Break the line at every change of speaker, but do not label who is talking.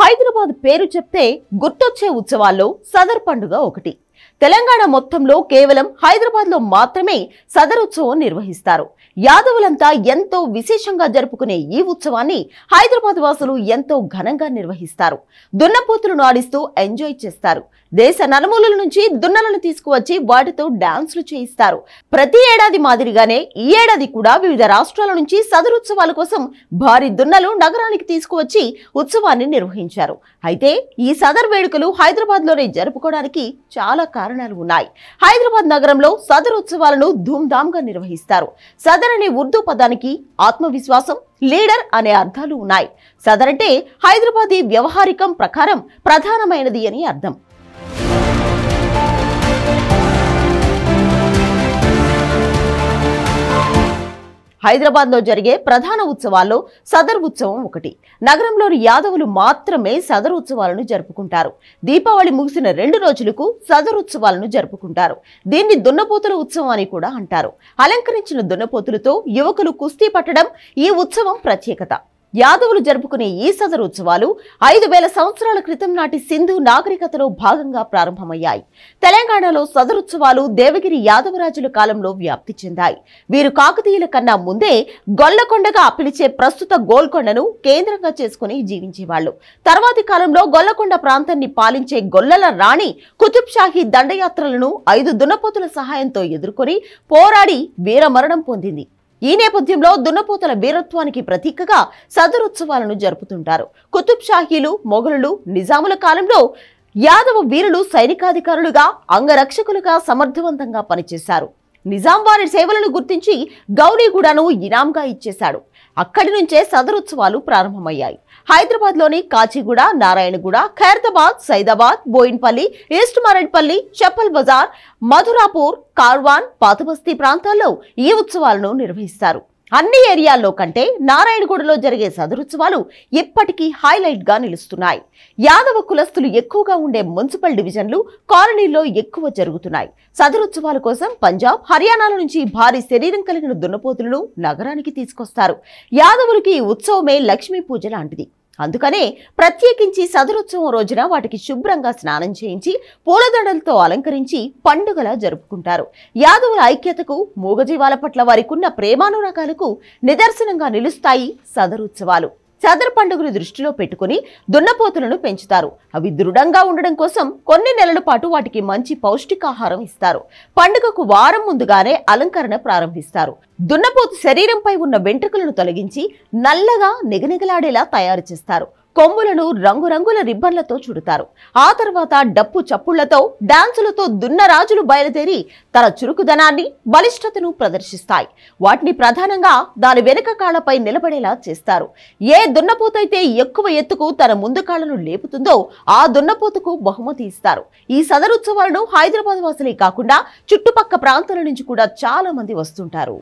హైదరాబాద్ పేరు చెప్తే గుర్తొచ్చే ఉత్సవాల్లో సదర్ పండుగ ఒకటి తెలంగాణ మొత్తంలో కేవలం హైదరాబాద్ లో మాత్రమే సదరుత్సవం నిర్వహిస్తారు యాదవులంతా ఎంతో విశేషంగా జరుపుకునే ఈ ఉత్సవాన్ని హైదరాబాద్ వాసులు ఎంతో ఘనంగా నిర్వహిస్తారు దున్నపోతులను ఆడిస్తూ ఎంజాయ్ చేస్తారు దేశ నలుమూలల నుంచి దున్నలను తీసుకువచ్చి వాటితో డాన్సులు చేయిస్తారు ప్రతి ఏడాది మాదిరిగానే ఈ ఏడాది కూడా వివిధ రాష్ట్రాల నుంచి సదరుత్సవాల కోసం భారీ దున్నలు నగరానికి తీసుకువచ్చి ఉత్సవాన్ని నిర్వహించారు అయితే ఈ సదర్ వేడుకలు హైదరాబాద్లోనే జరుపుకోవడానికి చాలా కారణం కారణాలు ఉన్నాయి హైదరాబాద్ నగరంలో సదర్ ఉత్సవాలను ధూమ్ధామ్గా నిర్వహిస్తారు సదర్ అనే ఉర్దూ పదానికి ఆత్మవిశ్వాసం లీడర్ అనే అర్థాలు ఉన్నాయి సదర్ అంటే హైదరాబాదీ వ్యవహారికం ప్రకారం ప్రధానమైనది అని అర్థం హైదరాబాద్లో జరిగే ప్రధాన ఉత్సవాల్లో సదర్ ఉత్సవం ఒకటి నగరంలోని యాదవులు మాత్రమే సదర్ ఉత్సవాలను జరుపుకుంటారు దీపావళి ముగిసిన రెండు రోజులకు సదర్ ఉత్సవాలను జరుపుకుంటారు దీన్ని దున్నపోతుల ఉత్సవం అని కూడా అంటారు అలంకరించిన దున్నపోతులతో యువకులు కుస్తీ పట్టడం ఈ ఉత్సవం ప్రత్యేకత యాదవులు జరుపుకునే ఈ సదరు ఉత్సవాలు ఐదు వేల సంవత్సరాల క్రితం నాటి సింధు నాగరికతలో భాగంగా ప్రారంభమయ్యాయి తెలంగాణలో సదరుత్సవాలు దేవగిరి యాదవరాజుల కాలంలో వ్యాప్తి చెందాయి వీరు కాకతీయుల కన్నా ముందే గొల్లకొండగా పిలిచే ప్రస్తుత గోల్కొండను కేంద్రంగా చేసుకుని జీవించేవాళ్లు తర్వాతి కాలంలో గొల్లకొండ ప్రాంతాన్ని పాలించే గొల్లల రాణి కుతుబ్షాహీ దండయాత్రలను ఐదు దున్నపోతుల సహాయంతో ఎదుర్కొని పోరాడి వీరమరణం పొందింది ఈ నేపథ్యంలో దున్నపోతల వీరత్వానికి ప్రతీకగా సదరుత్సవాలను జరుపుతుంటారు కుతుబ్ షాహీలు మొఘలులు నిజాముల కాలంలో యాదవ వీరులు సైనికాధికారులుగా అంగరక్షకులుగా సమర్థవంతంగా పనిచేశారు నిజాం వారి సేవలను గుర్తించి గౌరీగూడను ఇనాంగా ఇచ్చేశాడు అక్కడి నుంచే సదరుత్సవాలు ప్రారంభమయ్యాయి హైదరాబాద్లోని కాచిగూడ నారాయణగూడ ఖైరతాబాద్ సైదాబాద్ బోయిన్పల్లి ఈస్ట్ మరడ్పల్లి చెప్పల్ బజార్ మధురాపూర్ కార్వాన్ పాతబస్తీ ప్రాంతాల్లో ఈ ఉత్సవాలను నిర్వహిస్తారు అన్ని ఏరియాల్లో కంటే నారాయణగూడలో జరిగే సదరుత్సవాలు ఎప్పటికీ హైలైట్గా నిలుస్తున్నాయి యాదవ కులస్తులు ఎక్కువగా ఉండే మున్సిపల్ డివిజన్లు కాలనీల్లో ఎక్కువ జరుగుతున్నాయి సదరుత్సవాల కోసం పంజాబ్ హర్యానాల నుంచి భారీ శరీరం కలిగిన దున్నపోతులను నగరానికి తీసుకొస్తారు యాదవులకి ఉత్సవమే లక్ష్మీ పూజ లాంటిది అందుకనే ప్రత్యేకించి సదరోత్సవం రోజున వాటికి శుభ్రంగా స్నానం చేయించి పూలదండలతో అలంకరించి పండుగలా జరుపుకుంటారు యాదవుల ఐక్యతకు మూగజీవాల పట్ల వారికున్న ప్రేమానురాగాలకు నిదర్శనంగా నిలుస్తాయి సదరోత్సవాలు చదర పండుగను దృష్టిలో పెట్టుకుని దున్నపోతులను పెంచుతారు అవి దృఢంగా ఉండడం కోసం కొన్ని నెలల పాటు వాటికి మంచి పౌష్టికాహారం ఇస్తారు పండుగకు వారం ముందుగానే అలంకరణ ప్రారంభిస్తారు దున్నపోతు శరీరంపై ఉన్న వెంట్రుకలను తొలగించి నల్లగా నిగనిగలాడేలా తయారు చేస్తారు కొమ్ములను రంగురంగుల రిబ్బన్లతో చుడతారు ఆ తర్వాత డప్పు చప్పుళ్లతో డాన్సులతో దున్నరాజులు బయలుదేరి తన చురుకుదనాన్ని బలిష్టతను ప్రదర్శిస్తాయి వాటిని ప్రధానంగా దాని వెనుక కాళ్లపై నిలబడేలా చేస్తారు ఏ దున్నపోతైతే ఎక్కువ ఎత్తుకు తన ముందు కాళ్లను లేపుతుందో ఆ దున్నపోతకు బహుమతి ఇస్తారు ఈ సదరుత్సవాలను హైదరాబాద్ వాసులే కాకుండా చుట్టుపక్క ప్రాంతాల నుంచి కూడా చాలా మంది వస్తుంటారు